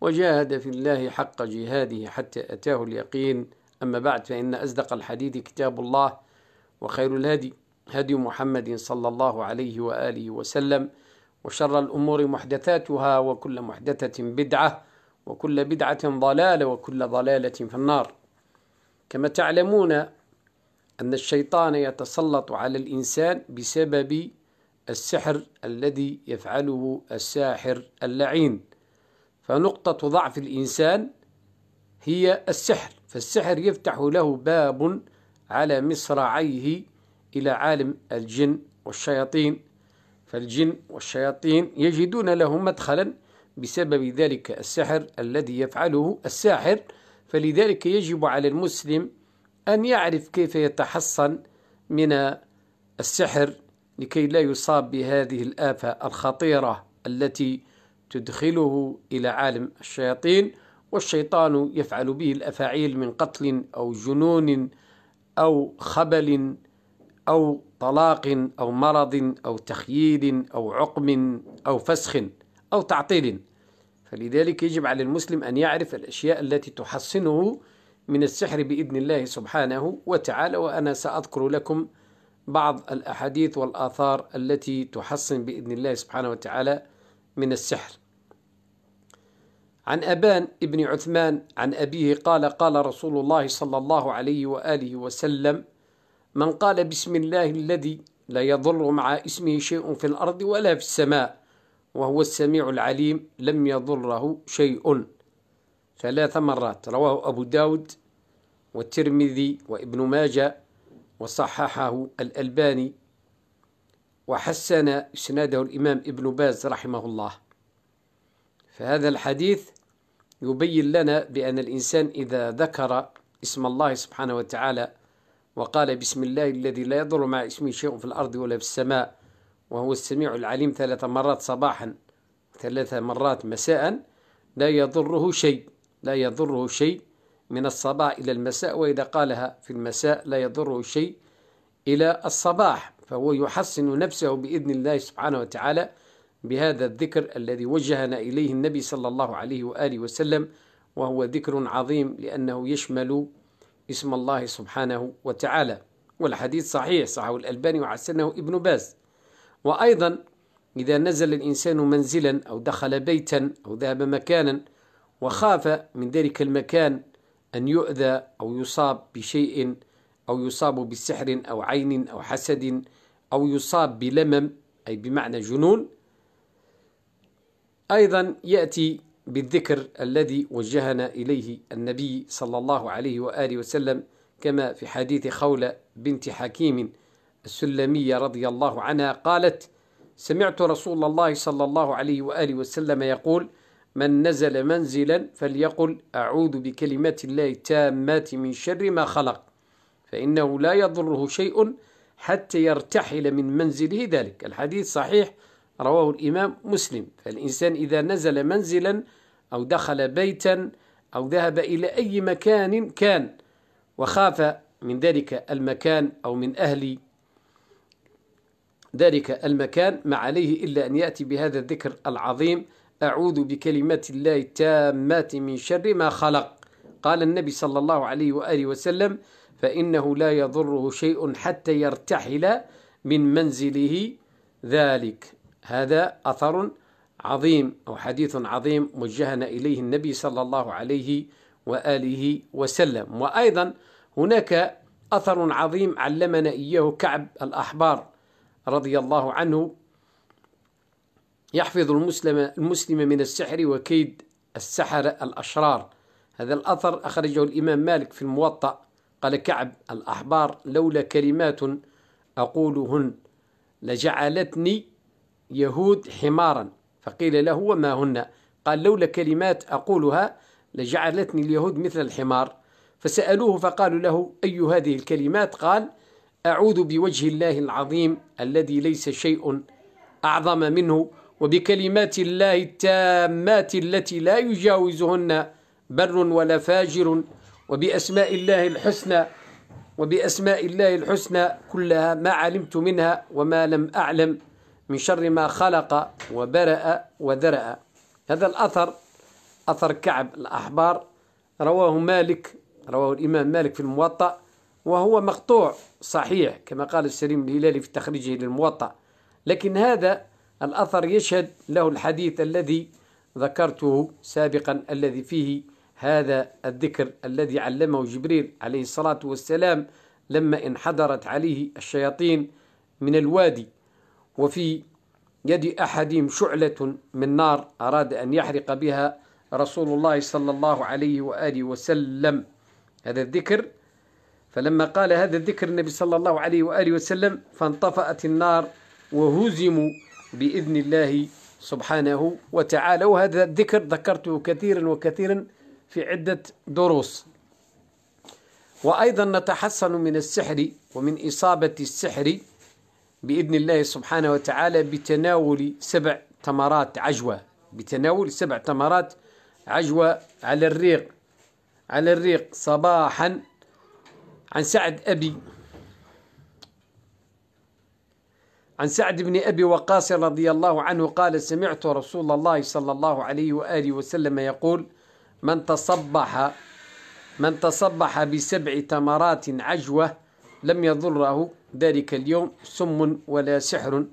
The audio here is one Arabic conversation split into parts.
وجاهد في الله حق جهاده حتى أتاه اليقين أما بعد فإن أصدق الحديث كتاب الله وخير الهدي هدي محمد صلى الله عليه وآله وسلم وشر الأمور محدثاتها وكل محدثة بدعة وكل بدعة ضلالة وكل ضلالة في النار كما تعلمون أن الشيطان يتسلط على الإنسان بسبب السحر الذي يفعله الساحر اللعين فنقطة ضعف الإنسان هي السحر فالسحر يفتح له باب على مصراعيه إلى عالم الجن والشياطين فالجن والشياطين يجدون له مدخلا بسبب ذلك السحر الذي يفعله الساحر فلذلك يجب على المسلم أن يعرف كيف يتحصن من السحر لكي لا يصاب بهذه الآفة الخطيرة التي تدخله إلى عالم الشياطين والشيطان يفعل به الأفاعيل من قتل أو جنون أو خبل أو طلاق أو مرض أو تخييل أو عقم أو فسخ أو تعطيل فلذلك يجب على المسلم أن يعرف الأشياء التي تحصنه من السحر بإذن الله سبحانه وتعالى وأنا سأذكر لكم بعض الأحاديث والآثار التي تحصن بإذن الله سبحانه وتعالى من السحر عن أبان ابن عثمان عن أبيه قال قال رسول الله صلى الله عليه وآله وسلم من قال بسم الله الذي لا يضر مع اسمه شيء في الأرض ولا في السماء وهو السميع العليم لم يضره شيء ثلاث مرات رواه أبو داود والترمذي وابن ماجه وصححه الألباني وحسن إسناده الإمام ابن باز رحمه الله فهذا الحديث يبين لنا بأن الإنسان إذا ذكر اسم الله سبحانه وتعالى وقال بسم الله الذي لا يضر مع اسمه شيء في الأرض ولا في السماء وهو السميع العليم ثلاث مرات صباحا ثلاث مرات مساء لا يضره شيء لا يضره شيء من الصباح إلى المساء وإذا قالها في المساء لا يضره شيء إلى الصباح فهو يحصن نفسه بإذن الله سبحانه وتعالى بهذا الذكر الذي وجهنا إليه النبي صلى الله عليه وآله وسلم وهو ذكر عظيم لأنه يشمل اسم الله سبحانه وتعالى والحديث صحيح صحيح الألباني وحسنه ابن باز وأيضا إذا نزل الإنسان منزلا أو دخل بيتا أو ذهب مكانا وخاف من ذلك المكان أن يؤذى أو يصاب بشيء أو يصاب بسحر أو عين أو حسد أو يصاب بلمم أي بمعنى جنون أيضا يأتي بالذكر الذي وجهنا إليه النبي صلى الله عليه وآله وسلم كما في حديث خولة بنت حكيم السلمية رضي الله عنها قالت سمعت رسول الله صلى الله عليه وآله وسلم يقول من نزل منزلا فليقل أعوذ بكلمات الله التامات من شر ما خلق فإنه لا يضره شيء حتى يرتحل من منزله ذلك الحديث صحيح رواه الإمام مسلم فالإنسان إذا نزل منزلا أو دخل بيتا أو ذهب إلى أي مكان كان وخاف من ذلك المكان أو من أهل ذلك المكان ما عليه إلا أن يأتي بهذا الذكر العظيم أعوذ بكلمات الله التامات من شر ما خلق قال النبي صلى الله عليه وآله وسلم فإنه لا يضره شيء حتى يرتحل من منزله ذلك هذا أثر عظيم أو حديث عظيم وجهنا إليه النبي صلى الله عليه وآله وسلم وأيضا هناك أثر عظيم علمنا إياه كعب الأحبار رضي الله عنه يحفظ المسلم المسلم من السحر وكيد السحرة الأشرار هذا الأثر أخرجه الإمام مالك في الموطأ قال كعب الأحبار لولا كلمات أقولهن لجعلتني يهود حمارا فقيل له وما هن قال لولا كلمات أقولها لجعلتني اليهود مثل الحمار فسألوه فقالوا له أي هذه الكلمات قال أعوذ بوجه الله العظيم الذي ليس شيء أعظم منه وبكلمات الله التامات التي لا يجاوزهن بر ولا فاجر وبأسماء الله الحسنى وبأسماء الله الحسنى كلها ما علمت منها وما لم أعلم من شر ما خلق وبرأ وذرأ هذا الأثر أثر كعب الأحبار رواه مالك رواه الإمام مالك في الموطأ وهو مقطوع صحيح كما قال السليم الهلالي في تخريجه للموطأ لكن هذا الأثر يشهد له الحديث الذي ذكرته سابقا الذي فيه هذا الذكر الذي علمه جبريل عليه الصلاة والسلام لما انحدرت عليه الشياطين من الوادي وفي يد أحدهم شعلة من نار أراد أن يحرق بها رسول الله صلى الله عليه وآله وسلم هذا الذكر فلما قال هذا الذكر النبي صلى الله عليه وآله وسلم فانطفأت النار وهزموا بإذن الله سبحانه وتعالى وهذا الذكر ذكرته كثيرا وكثيرا في عدة دروس وأيضا نتحصن من السحر ومن إصابة السحر بإذن الله سبحانه وتعالى بتناول سبع تمرات عجوة بتناول سبع تمرات عجوة على الريق على الريق صباحا عن سعد أبي عن سعد بن أبي وقاص رضي الله عنه قال سمعت رسول الله صلى الله عليه وآله وسلم يقول من تصبح من تصبح بسبع تمرات عجوة لم يضره ذلك اليوم سم ولا سحر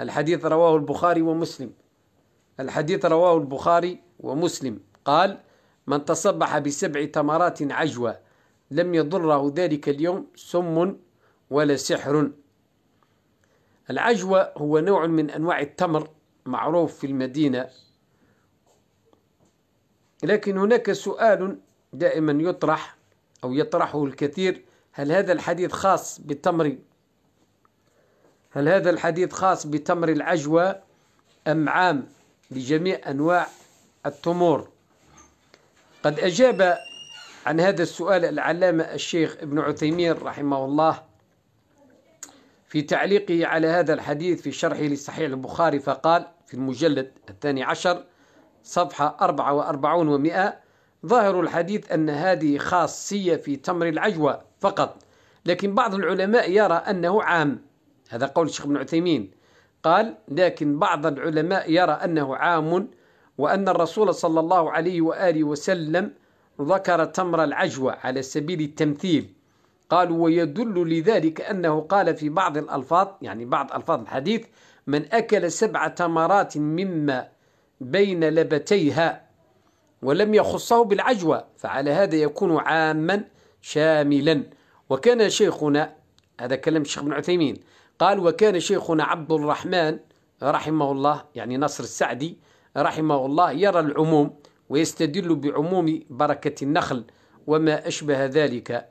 الحديث رواه البخاري ومسلم الحديث رواه البخاري ومسلم قال من تصبح بسبع تمرات عجوة لم يضره ذلك اليوم سم ولا سحر العجوة هو نوع من أنواع التمر معروف في المدينة لكن هناك سؤال دائما يطرح أو يطرحه الكثير هل هذا الحديث خاص بالتمر هل هذا الحديث خاص بتمر العجوة أم عام لجميع أنواع التمور قد أجاب عن هذا السؤال العلامة الشيخ ابن عثيمين رحمه الله في تعليقه على هذا الحديث في شرحه لصحيح البخاري فقال في المجلد الثاني عشر صفحة 44 ومئة ظاهر الحديث أن هذه خاصية في تمر العجوة فقط لكن بعض العلماء يرى أنه عام هذا قول الشيخ ابن عثيمين قال لكن بعض العلماء يرى أنه عام وأن الرسول صلى الله عليه وآله وسلم ذكر تمر العجوة على سبيل التمثيل قال ويدل لذلك أنه قال في بعض الألفاظ يعني بعض ألفاظ الحديث من أكل سبع تمرات مما بين لبتيها ولم يخصه بالعجوة فعلى هذا يكون عاما شاملا وكان شيخنا هذا كلام الشيخ ابن عثيمين قال وكان شيخنا عبد الرحمن رحمه الله يعني نصر السعدي رحمه الله يرى العموم ويستدل بعموم بركة النخل وما أشبه ذلك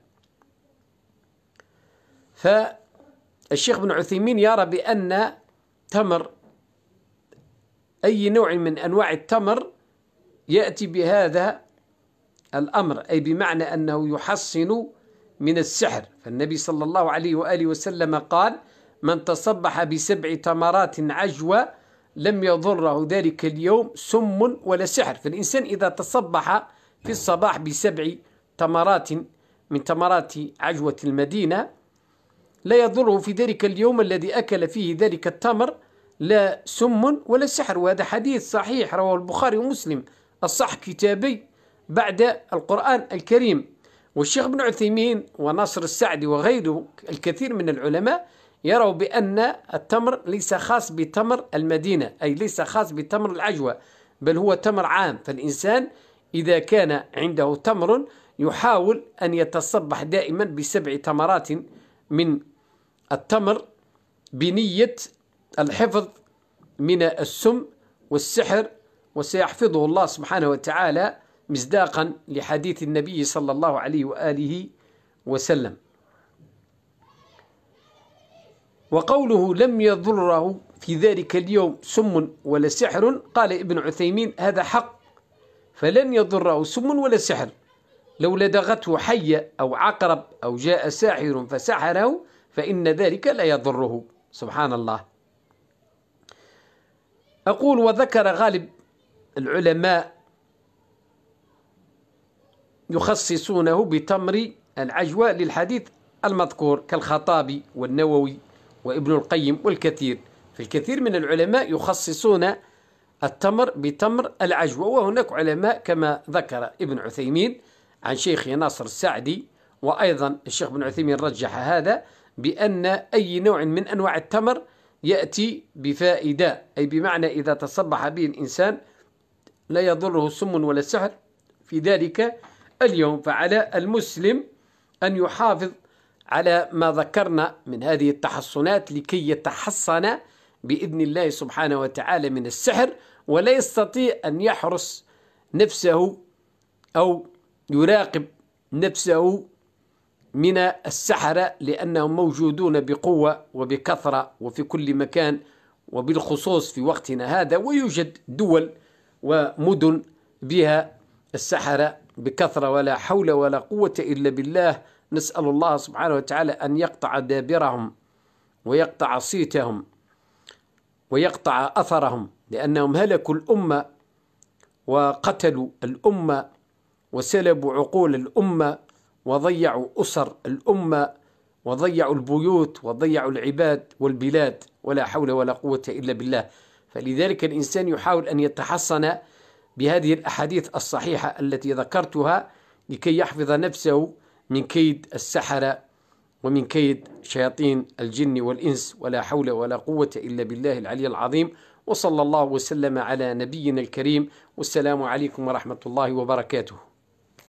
فالشيخ بن عثيمين يرى بأن تمر أي نوع من أنواع التمر يأتي بهذا الأمر أي بمعنى أنه يحصن من السحر فالنبي صلى الله عليه وآله وسلم قال من تصبح بسبع تمرات عجوة لم يضره ذلك اليوم سم ولا سحر فالإنسان إذا تصبح في الصباح بسبع تمرات من تمرات عجوة المدينة لا يضره في ذلك اليوم الذي أكل فيه ذلك التمر لا سم ولا سحر وهذا حديث صحيح رواه البخاري ومسلم الصح كتابي بعد القرآن الكريم والشيخ ابن عثيمين وناصر السعدي وغيره الكثير من العلماء يروا بأن التمر ليس خاص بتمر المدينة أي ليس خاص بتمر العجوة بل هو تمر عام فالإنسان إذا كان عنده تمر يحاول أن يتصبح دائما بسبع تمرات من التمر بنية الحفظ من السم والسحر وسيحفظه الله سبحانه وتعالى مصداقا لحديث النبي صلى الله عليه وآله وسلم وقوله لم يضره في ذلك اليوم سم ولا سحر قال ابن عثيمين هذا حق فلن يضره سم ولا سحر لو لدغته حية أو عقرب أو جاء ساحر فسحره فإن ذلك لا يضره سبحان الله أقول وذكر غالب العلماء يخصصونه بتمر العجوة للحديث المذكور كالخطابي والنووي وابن القيم والكثير فالكثير من العلماء يخصصون التمر بتمر العجوة وهناك علماء كما ذكر ابن عثيمين عن شيخ ناصر السعدي وأيضا الشيخ ابن عثيمين رجح هذا بأن أي نوع من أنواع التمر يأتي بفائدة أي بمعنى إذا تصبح به الإنسان لا يضره سم ولا سحر في ذلك اليوم فعلى المسلم أن يحافظ على ما ذكرنا من هذه التحصنات لكي يتحصن بإذن الله سبحانه وتعالى من السحر ولا يستطيع أن يحرس نفسه أو يراقب نفسه من السحرة لأنهم موجودون بقوة وبكثرة وفي كل مكان وبالخصوص في وقتنا هذا ويوجد دول ومدن بها السحرة بكثرة ولا حول ولا قوة إلا بالله نسأل الله سبحانه وتعالى أن يقطع دابرهم ويقطع صيتهم ويقطع أثرهم لأنهم هلكوا الأمة وقتلوا الأمة وسلبوا عقول الأمة وضيعوا أسر الأمة وضيعوا البيوت وضيعوا العباد والبلاد ولا حول ولا قوة إلا بالله فلذلك الإنسان يحاول أن يتحصن بهذه الأحاديث الصحيحة التي ذكرتها لكي يحفظ نفسه من كيد السحرة ومن كيد شياطين الجن والإنس ولا حول ولا قوة إلا بالله العلي العظيم وصلى الله وسلم على نبينا الكريم والسلام عليكم ورحمة الله وبركاته